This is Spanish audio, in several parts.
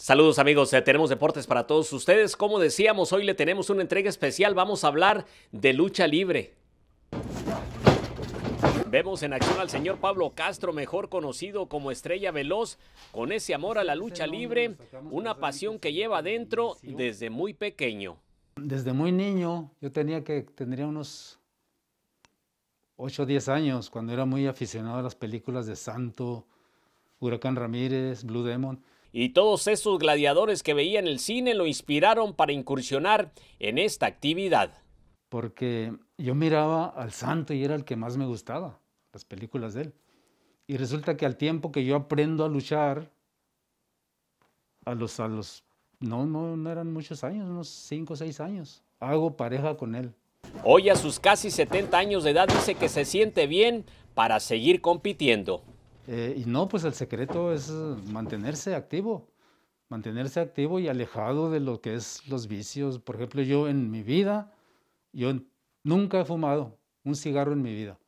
Saludos amigos, eh, tenemos deportes para todos ustedes. Como decíamos, hoy le tenemos una entrega especial, vamos a hablar de lucha libre. Vemos en acción al señor Pablo Castro, mejor conocido como Estrella Veloz, con ese amor a la lucha libre, una pasión que lleva dentro desde muy pequeño. Desde muy niño, yo tenía que tendría unos 8 o 10 años, cuando era muy aficionado a las películas de Santo, Huracán Ramírez, Blue Demon y todos esos gladiadores que veía en el cine lo inspiraron para incursionar en esta actividad. Porque yo miraba al santo y era el que más me gustaba, las películas de él. Y resulta que al tiempo que yo aprendo a luchar, a los, a los, no, no, no eran muchos años, unos 5 o 6 años, hago pareja con él. Hoy a sus casi 70 años de edad dice que se siente bien para seguir compitiendo. Eh, y no, pues el secreto es eh, mantenerse activo, mantenerse activo y alejado de lo que es los vicios. Por ejemplo, yo en mi vida, yo nunca he fumado un cigarro en mi vida.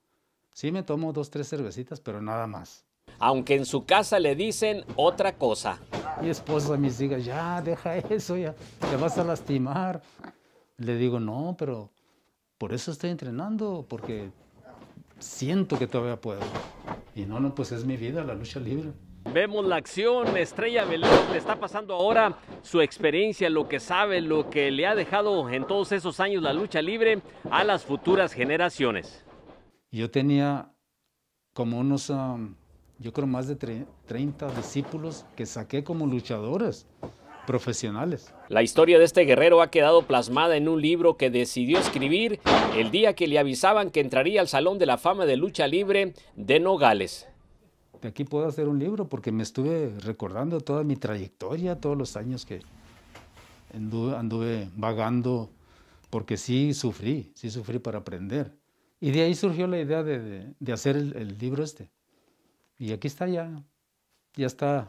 Sí me tomo dos, tres cervecitas, pero nada más. Aunque en su casa le dicen otra cosa. Mi esposa me dice, ya, deja eso, ya, te vas a lastimar. Le digo, no, pero por eso estoy entrenando, porque siento que todavía puedo. Y no, no, pues es mi vida, la lucha libre. Vemos la acción, Estrella Belén le está pasando ahora su experiencia, lo que sabe, lo que le ha dejado en todos esos años la lucha libre a las futuras generaciones. Yo tenía como unos, yo creo más de 30 discípulos que saqué como luchadores profesionales. La historia de este guerrero ha quedado plasmada en un libro que decidió escribir el día que le avisaban que entraría al Salón de la Fama de Lucha Libre de Nogales. De aquí puedo hacer un libro porque me estuve recordando toda mi trayectoria, todos los años que anduve, vagando, porque sí sufrí, sí sufrí para aprender. Y de ahí surgió la idea de, hacer el libro este. Y aquí está ya, ya está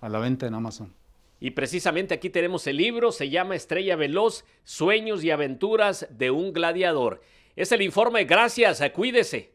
a la venta en Amazon. Y precisamente aquí tenemos el libro, se llama Estrella Veloz, Sueños y Aventuras de un Gladiador. Es el informe, gracias, acuídese.